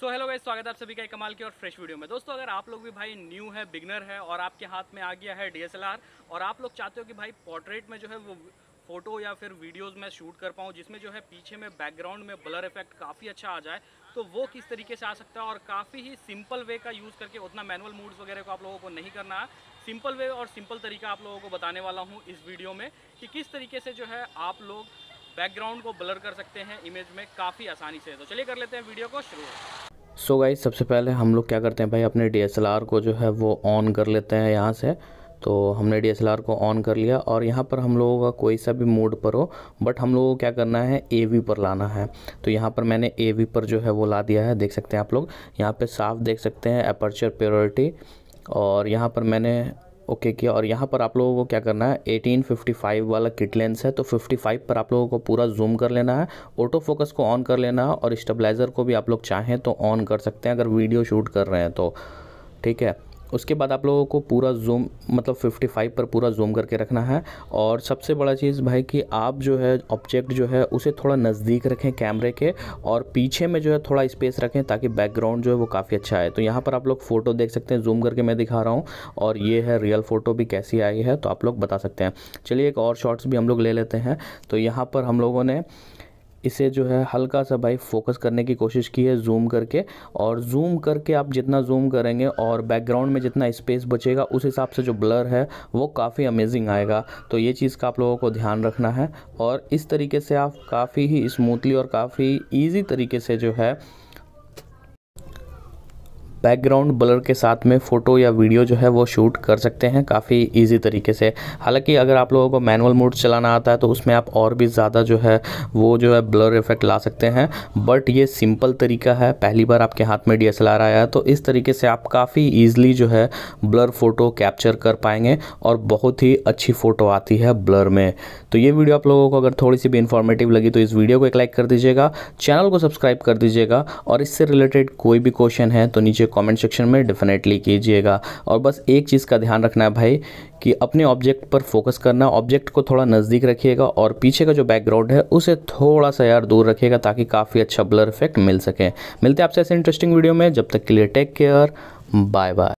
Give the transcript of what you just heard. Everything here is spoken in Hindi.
सो हेलो गाइस स्वागत है आप सभी का एक कमाल की और फ्रेश वीडियो में दोस्तों अगर आप लोग भी भाई न्यू है बिगनर है और आपके हाथ में आ गया है डीएसएलआर और आप लोग चाहते हो कि भाई पोर्ट्रेट में जो है वो फ़ोटो या फिर वीडियोस में शूट कर पाऊँ जिसमें जो है पीछे में बैकग्राउंड में ब्लर इफेक्ट काफ़ी अच्छा आ जाए तो वो किस तरीके से आ सकता है और काफ़ी ही सिंपल वे का यूज़ करके उतना मैनुअल मूड्स वगैरह को आप लोगों को नहीं करना है सिंपल वे और सिंपल तरीका आप लोगों को बताने वाला हूँ इस वीडियो में कि किस तरीके से जो है आप लोग बैकग्राउंड को ब्लर कर सकते हैं इमेज में काफ़ी आसानी से तो चलिए कर लेते हैं वीडियो को शुरू सो so गाइज सबसे पहले हम लोग क्या करते हैं भाई अपने डी को जो है वो ऑन कर लेते हैं यहाँ से तो हमने डी को ऑन कर लिया और यहाँ पर हम लोगों का कोई सा भी मोड पर हो बट हम लोगों को क्या करना है ए पर लाना है तो यहाँ पर मैंने ए पर जो है वो ला दिया है देख सकते हैं आप लोग यहाँ पर साफ देख सकते हैं अपर्चर प्योरिटी और यहाँ पर मैंने ओके किया और यहाँ पर आप लोगों को क्या करना है 1855 वाला किट लेंस है तो 55 पर आप लोगों को पूरा जूम कर लेना है ऑटो फोकस को ऑन कर लेना है और स्टेबलाइज़र को भी आप लोग चाहें तो ऑन कर सकते हैं अगर वीडियो शूट कर रहे हैं तो ठीक है उसके बाद आप लोगों को पूरा जूम मतलब 55 पर पूरा जूम करके रखना है और सबसे बड़ा चीज़ भाई कि आप जो है ऑब्जेक्ट जो है उसे थोड़ा नज़दीक रखें कैमरे के और पीछे में जो है थोड़ा स्पेस रखें ताकि बैकग्राउंड जो है वो काफ़ी अच्छा आए तो यहाँ पर आप लोग फ़ोटो देख सकते हैं जूम करके मैं दिखा रहा हूँ और ये है रियल फ़ोटो भी कैसी आई है तो आप लोग बता सकते हैं चलिए एक और शॉट्स भी हम लोग ले लेते हैं तो यहाँ पर हम लोगों ने इसे जो है हल्का सा भाई फोकस करने की कोशिश की है जूम करके और जूम करके आप जितना जूम करेंगे और बैकग्राउंड में जितना स्पेस बचेगा उस हिसाब से जो ब्लर है वो काफ़ी अमेजिंग आएगा तो ये चीज़ का आप लोगों को ध्यान रखना है और इस तरीके से आप काफ़ी ही स्मूथली और काफ़ी ईजी तरीके से जो है बैकग्राउंड ब्लर के साथ में फ़ोटो या वीडियो जो है वो शूट कर सकते हैं काफ़ी इजी तरीके से हालांकि अगर आप लोगों को मैनुअल मोड चलाना आता है तो उसमें आप और भी ज़्यादा जो है वो जो है ब्लर इफेक्ट ला सकते हैं बट ये सिंपल तरीका है पहली बार आपके हाथ में डी आया है तो इस तरीके से आप काफ़ी ईजिली जो है ब्लर फ़ोटो कैप्चर कर पाएंगे और बहुत ही अच्छी फ़ोटो आती है ब्लर में तो ये वीडियो आप लोगों को अगर थोड़ी सी भी इन्फॉर्मेटिव लगी तो इस वीडियो को एक लाइक कर दीजिएगा चैनल को सब्सक्राइब कर दीजिएगा और इससे रिलेटेड कोई भी क्वेश्चन है तो नीचे कमेंट सेक्शन में डेफिनेटली कीजिएगा और बस एक चीज़ का ध्यान रखना है भाई कि अपने ऑब्जेक्ट पर फोकस करना ऑब्जेक्ट को थोड़ा नज़दीक रखिएगा और पीछे का जो बैकग्राउंड है उसे थोड़ा सा यार दूर रखिएगा ताकि काफ़ी अच्छा ब्लर इफेक्ट मिल सके मिलते हैं आपसे ऐसे इंटरेस्टिंग वीडियो में जब तक के लिए टेक केयर बाय बाय